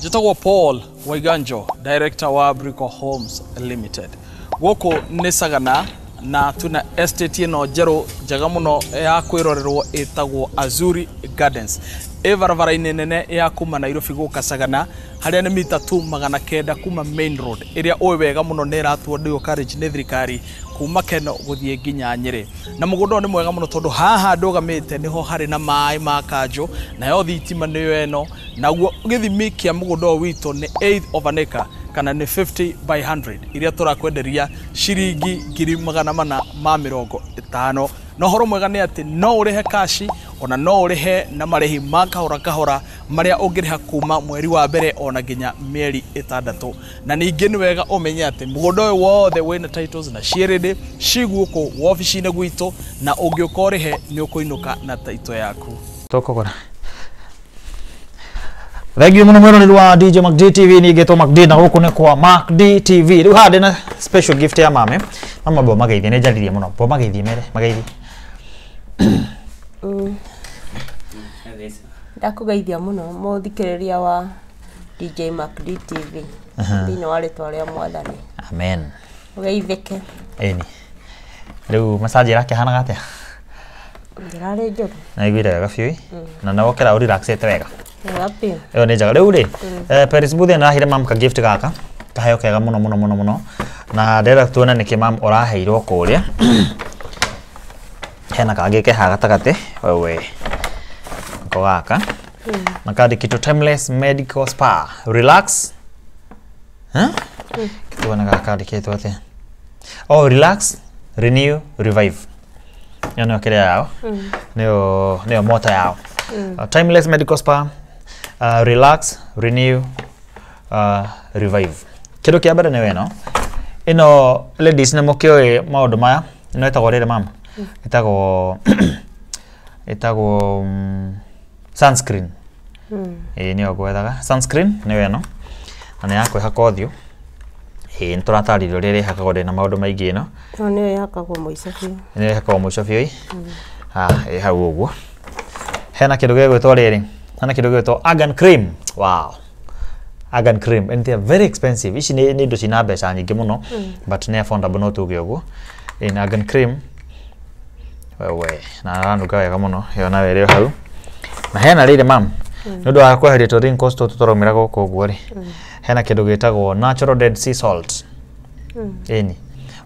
njĩtagwo paul waiganjo director wa abrico homes limited gũkũ nĩ na tuna estate no njerũ njega mũno ya kwĩrorerwo ĩtagwo azuri gardens ĩ barabara-inĩ nene ya kuma nairobi gũka sagana harĩa nĩ mita tu magana kenda kuma main road ĩrĩa ũĩ wega muno nĩ ratwo ndio carriage nĩ thirikari kuma keno guthie nginya nyire na mũgũnda ũyũ nĩ mwega mũno tondũ haha ndũgamĩte nĩho hari na mai ma na yo thitima nĩyo ĩno naguo githimi kia mugundo wito witũ nĩ of an acre kana nä 50 by 100 iria tå rakwenderia ciringi ngiri magana mana ma mä rongo ä no horo mwega nä atä no å rä he kashi ona no å rä he na marähi ma kahora kahora marä a å ngä rä ha kuma mweri wa mbere ona nginya mieri ätandatå na ningä nä wega gå nda å yå wothe wĩna titles na ciĩrĩndĩ ciguũkũ wobici-inĩ gwitũ na å kå inå ka na taito yaku tũkũgũra Regi muno mwenu niluwa DJ MacD TV ni geto MacD na huku ne kwa MacD TV. Riu hande na special gift ya mame. Mama bo magaidi, ne jaririe muno. Bo gaidi ya mageithi. Ndakugeithia muno ya wa DJ MacD TV. Thini wale tuwale ya mwathani. Amen. Ugeithike. Eni. Riu masaji rake hana ya? Mm. na iguire wega biũ na nagokera ũrilaxĩte wega ĩyo nĩ njega rä u mm. eh, Paris Buthe nĩrahire mam ka gift gaka kaheo kega mũno mũno mũno mũno na tuona tuone nĩkĩ mam rä a hena kangä ke haha gatagatĩ wewe ko gaka mm. na kandä kä medical spa relax kĩtuonaga kandĩkĩtwo atĩa oh, ĩyo nĩyo kĩrĩa yao mm. nĩyo nĩyo mota yao mm. uh, timeless medical spa uh, relax renew uh, revive kĩndũ kia mbere nĩyo ĩno ino ladies nĩ mũkĩũĩ maũndũ maya ĩno ĩtagwo rĩrĩ mama mm. ĩtagwo ĩtagwo um, sunscreen ĩĩ mm. nĩyo ngwethaga sunscreen nĩyo ĩno na nĩ yakwĩhaka ũthiũ ä nä tå ratarä rä rä rä hakagwo ndä na maå ndå maingä ä no nä yo hakagwo må ico biå nä yo hakagwo må mm. hau å hena kä ndå gä gwä two rä rä hena kä ndå argan cream wow argan cream and they are very expensive ici nä indo na mbeca nyingä må no mm. but nä affordable no tuge å guo ä argan cream wewe na aranunga wega må no yona werä o hau na hena rä mam mm. nä å ndå wa kweheria tå tå tå tå tå tå tå tå tå hena kä ndå gä tagwo natural dead sea salt mm. ini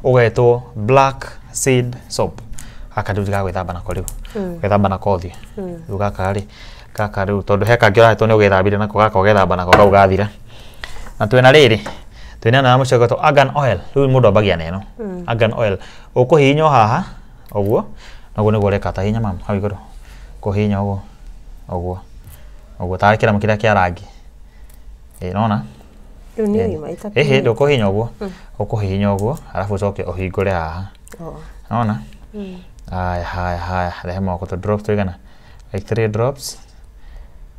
ugetwo black seed soap gaka rä u nako rä u hmm. nako thiä hmm. rä gaka rä gaka rä u he kangä oratwo nä å gethambire nako gaka å nako kau gathira na twä na rä na na må argan oil rä u ambagia neno hmm. argan oil å haha å guo noguo nä guo reka ta hinya mam hau igå rå kå hihinya å guo å guo kä ramå rangi ä nona rä u nä ndå kå hinya å guo å kå hihinya å guo arabu å coke å hingå re haha oh. ona haya hmm. haya haya rehe moko tå drops igana like three drops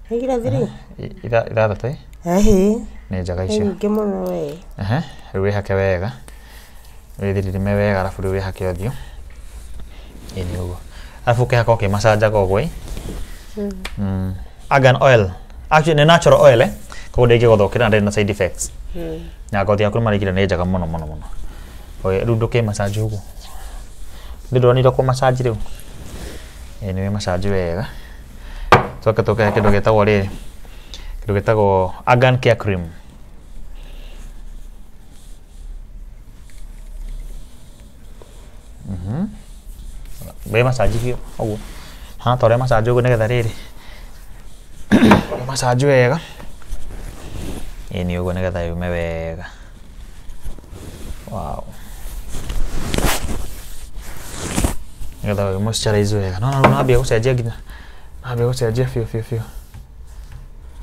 ira nä njaga icio rä u wä hake wega wä me wega arabu rä u wä hake å thiå ä nä å guo arabu å kä haka kä macanjaga å guai eh? hmm. hmm. argan oil actually nä natural oil eh? koguo ndingiguthokira gå ndena side effects hmm. na ngothi yaku nimarikire ni njega muno muno muno riu ndukimacanji uguo ndå kä macanji riu niwe macanji wega tuoke tuke kindu gitagwo riri kindu gitagwo argan care cream mhm. wĩ macanji biũ ũguo hana ta ũrĩa macanji rä rä rĩrĩ macanji wega ĩni ũguo nĩgetha yume wega wow nĩgetha moisturize wega no rĩu nambia gũcenjia nginya nambia gũcenjia biũ biũ biũ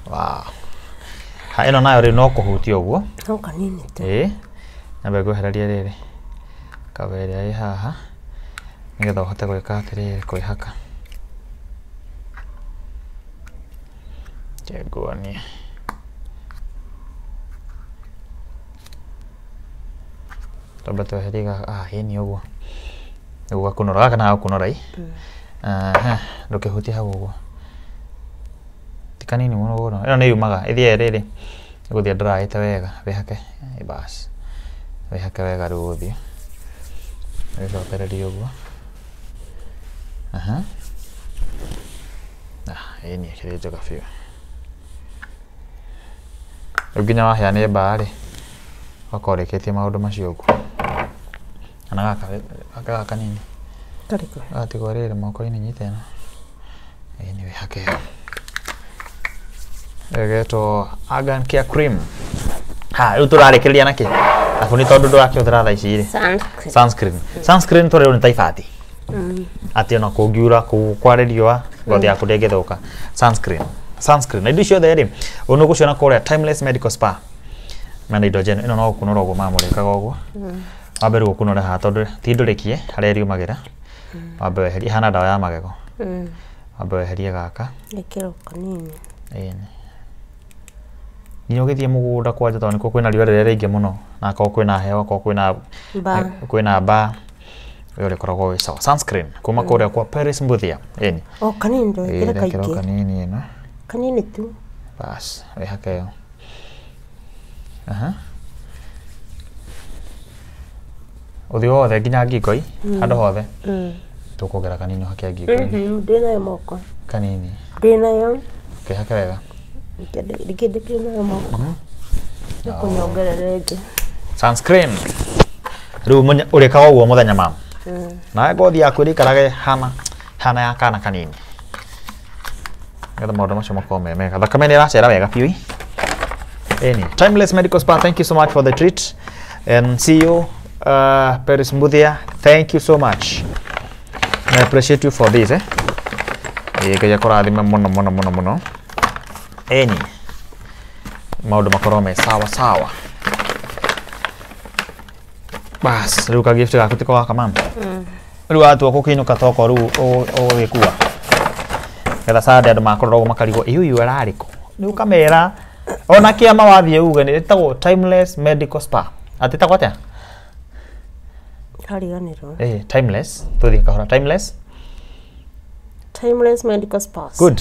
wow ha ĩno nayo rĩu no kũhutia ũguo no kanini tu ĩĩ nyambe ngwehererie rĩrĩ kaba ĩrĩa ĩ haha nĩgetha ũhote gwĩka atĩrĩrĩ kwĩhaka njenguonie labda twaheriga ah ini uguo uguo gakunora gaka naga kunora i ndukihutie hau uguo ti kanini muno guno ino ni yumaga ithie riri iguthia ndiraite wega wihake bas wihake wega riu guthio wicokererie uguo ini akiri njega biũ riu nginya wahĩa nĩ mbaa rĩ ũgakorwo ũrĩkĩtie maũndũ macio ũguo anagaka kanini gatikorire moko-inĩ nyita ĩno ĩni wĩ hakeo getwo argan care cream ha rä u tå rarä na arabu nä tondå ndå rakä hå thä ra tha ici rä tå rä nä ta ibati mm. atä ona kå ngiura kwarä riåa ngothi mm. yaku ndä ngä thå ka na indo icio the rä å nä å gå ciona kå rä a na indo njeno ä no no kå noraguo mamå rä kaga å guo mm wambe gå kå noreha tondå ti ndå rä kie harä a riumagä ra wambe mm. weherie hana ndawa ya magego wambe mm. weherie gaka gä å gä thiä må gå nda kwanja tondå nä kuo kwä na riå rä rä rä ingä må no na akorwo kwä na heo akorwo kwä na mbaa yo rä koragwo wä sawa kuma mm. kå rä a kwa paris mbuthia ni kanini ä no kanini tu bas wä hakeo uthi wothe nginya ngikoi mm. handu hothe mm. tukuongera kanini hake ngikoi mm-hmm. ndinayo moko kanini ndinayo ukihake wega ndikindikire nayo moko mm-hmm. nikunyongererete oh. sunscreen riu urika oguo muthenya mama mm. nawe ngothi yaku irikarage hana hana ya kana kanini getha maundu macio makorwo me mega thakame nä äracera wega biå timeless medical spa thank you so much for the treat and see you uh, Paris Mudia, eh? thank you so much. I appreciate you for this. Eh? kaya mono mono mono mono eni Maudu makorome, sawa sawa bas riu ka gift gaku tiko gaka mama mm. riu watua gukinuka toko riu ugikua getha sande andu makorwo guo makarigwo iu iu arari ku riu ukamera ona kiama wathie uge ni itagwo timeless medical spa Atitako atia ndikariganirwo eh timeless tuthikahora timeless timeless medical spa good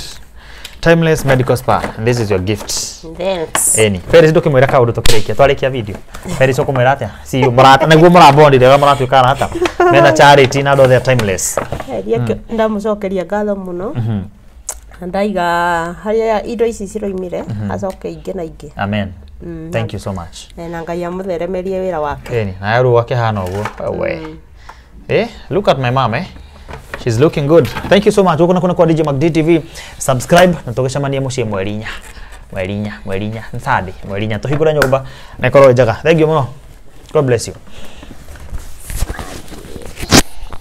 timeless medical spa and this is your gift thanks any feris ndu kimwira kaundu tukirikia twarikia video feris ukumwira atia si murata naguo murabondire wa muratuika arata mena charity na ndothe timeless ndamucokeria ngatho muno ndaiga haria indo ici ciroimire acoke ingĩ na ingĩ amen Mm-hmm. Thank you so much. Na Ngai amutheremerie wira wake. Eh, na yaru wake hana uguo. We. Eh, look at my mom eh. She's looking good. Thank you so much. Ukuna kuna kwa DJ Magdi TV. Subscribe na tokesha mani ya mucie mwerinya. Mwerinya, mwerinya, nsadi, mwerinya. Tuhigura nyoba na ikoro njega. Thank you muno. God bless you.